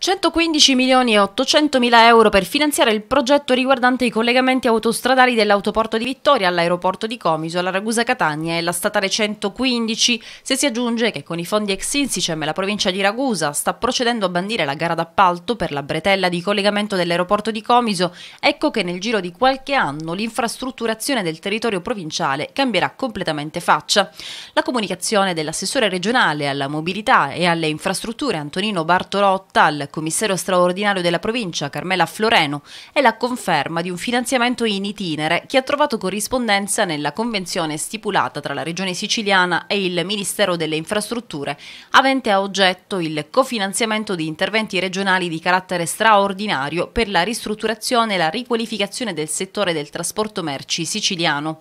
115 milioni e 800 mila euro per finanziare il progetto riguardante i collegamenti autostradali dell'autoporto di Vittoria all'aeroporto di Comiso, alla Ragusa Catania e la statale 115, se si aggiunge che con i fondi ex Insicem la provincia di Ragusa sta procedendo a bandire la gara d'appalto per la bretella di collegamento dell'aeroporto di Comiso, ecco che nel giro di qualche anno l'infrastrutturazione del territorio provinciale cambierà completamente faccia. La comunicazione dell'assessore regionale alla mobilità e alle infrastrutture Antonino Bartolotta al commissario straordinario della provincia, Carmela Floreno, è la conferma di un finanziamento in itinere che ha trovato corrispondenza nella convenzione stipulata tra la Regione siciliana e il Ministero delle Infrastrutture, avente a oggetto il cofinanziamento di interventi regionali di carattere straordinario per la ristrutturazione e la riqualificazione del settore del trasporto merci siciliano.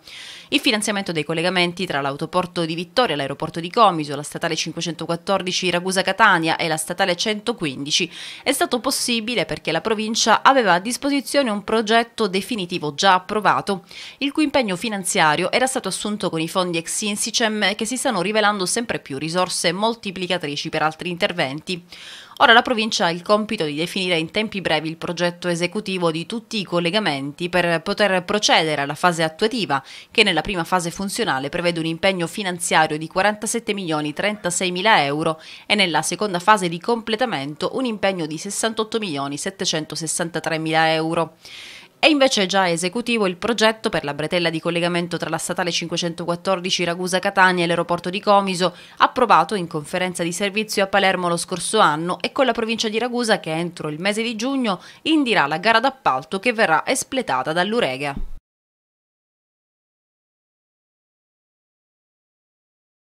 Il finanziamento dei collegamenti tra l'autoporto di Vittoria, l'aeroporto di Comiso, la statale 514 Ragusa Catania e la statale 115 è stato possibile perché la provincia aveva a disposizione un progetto definitivo già approvato, il cui impegno finanziario era stato assunto con i fondi ex Insicem che si stanno rivelando sempre più risorse moltiplicatrici per altri interventi. Ora la provincia ha il compito di definire in tempi brevi il progetto esecutivo di tutti i collegamenti per poter procedere alla fase attuativa, che nella prima fase funzionale prevede un impegno finanziario di 47 milioni 36 mila euro e nella seconda fase di completamento un impegno di 68 milioni 763 mila euro. È invece già esecutivo il progetto per la bretella di collegamento tra la statale 514 Ragusa-Catania e l'aeroporto di Comiso, approvato in conferenza di servizio a Palermo lo scorso anno e con la provincia di Ragusa che entro il mese di giugno indirà la gara d'appalto che verrà espletata dall'Urega.